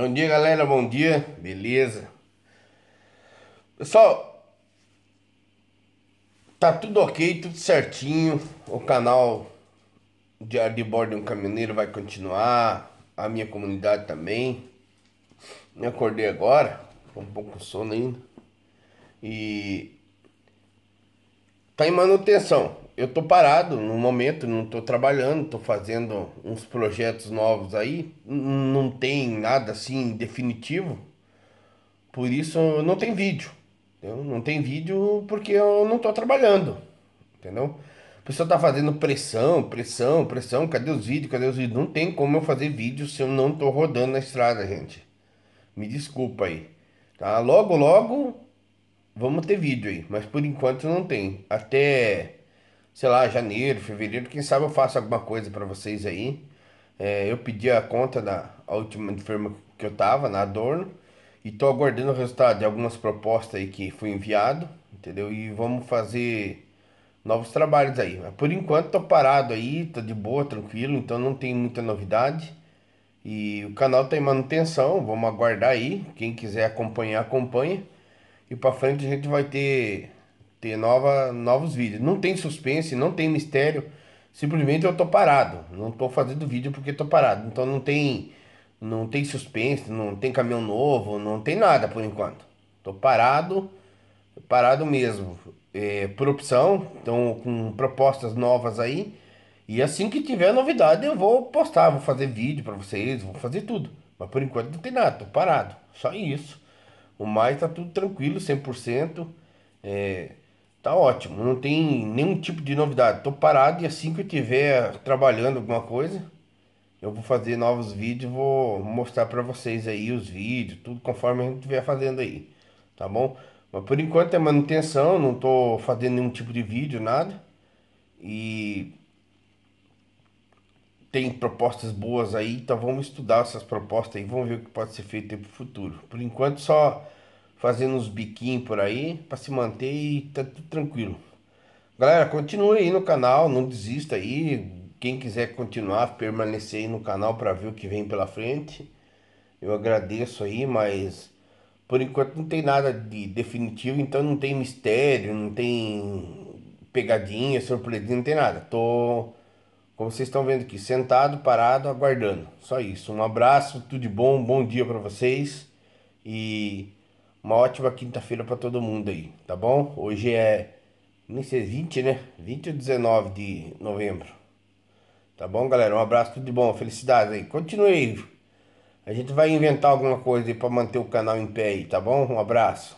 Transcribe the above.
Bom dia, galera. Bom dia. Beleza. Pessoal, tá tudo ok, tudo certinho. O canal Diário de Bordo de um Caminhoneiro vai continuar. A minha comunidade também. Me acordei agora, tô um pouco com sono ainda. E tá em manutenção eu tô parado no momento, não tô trabalhando, tô fazendo uns projetos novos aí, não tem nada assim definitivo, por isso não tem vídeo. Entendeu? Não tem vídeo porque eu não tô trabalhando, entendeu? A pessoa tá fazendo pressão, pressão, pressão, cadê os vídeos, cadê os vídeos? Não tem como eu fazer vídeo se eu não tô rodando na estrada, gente. Me desculpa aí, tá? Logo, logo vamos ter vídeo aí, mas por enquanto não tem. Até sei lá, janeiro, fevereiro, quem sabe eu faço alguma coisa para vocês aí. É, eu pedi a conta da última firma que eu tava, na Adorno, e tô aguardando o resultado de algumas propostas aí que foi enviado, entendeu? E vamos fazer novos trabalhos aí. Mas por enquanto tô parado aí, tô de boa, tranquilo, então não tem muita novidade. E o canal tem tá manutenção, vamos aguardar aí. Quem quiser acompanhar, acompanha. E para frente a gente vai ter ter nova, novos vídeos. Não tem suspense, não tem mistério. Simplesmente eu tô parado. Não tô fazendo vídeo porque tô parado. Então não tem não tem suspense, não tem caminhão novo, não tem nada por enquanto. Tô parado, parado mesmo. É, por opção, então com propostas novas aí. E assim que tiver novidade eu vou postar, vou fazer vídeo para vocês, vou fazer tudo. Mas por enquanto não tem nada, tô parado. Só isso. O mais tá tudo tranquilo, 100%. É, Tá ótimo, não tem nenhum tipo de novidade. Tô parado e assim que eu tiver trabalhando alguma coisa, eu vou fazer novos vídeos, vou mostrar para vocês aí os vídeos, tudo conforme a gente estiver fazendo aí, tá bom? Mas por enquanto é manutenção, não tô fazendo nenhum tipo de vídeo, nada. E tem propostas boas aí, então vamos estudar essas propostas aí, vamos ver o que pode ser feito para o futuro. Por enquanto só fazendo uns biquinhos por aí para se manter e tá tudo tranquilo. Galera, continue aí no canal, não desista aí. Quem quiser continuar, permanecer aí no canal para ver o que vem pela frente. Eu agradeço aí, mas por enquanto não tem nada de definitivo, então não tem mistério, não tem pegadinha, surpresinha, não tem nada. Tô, como vocês estão vendo aqui, sentado, parado, aguardando. Só isso. Um abraço, tudo de bom, bom dia para vocês e uma ótima quinta-feira para todo mundo aí, tá bom? Hoje é, nem sei, 20, né? 20 ou 19 de novembro. Tá bom, galera? Um abraço, tudo de bom, felicidades aí. Continue aí. A gente vai inventar alguma coisa aí para manter o canal em pé aí, tá bom? Um abraço.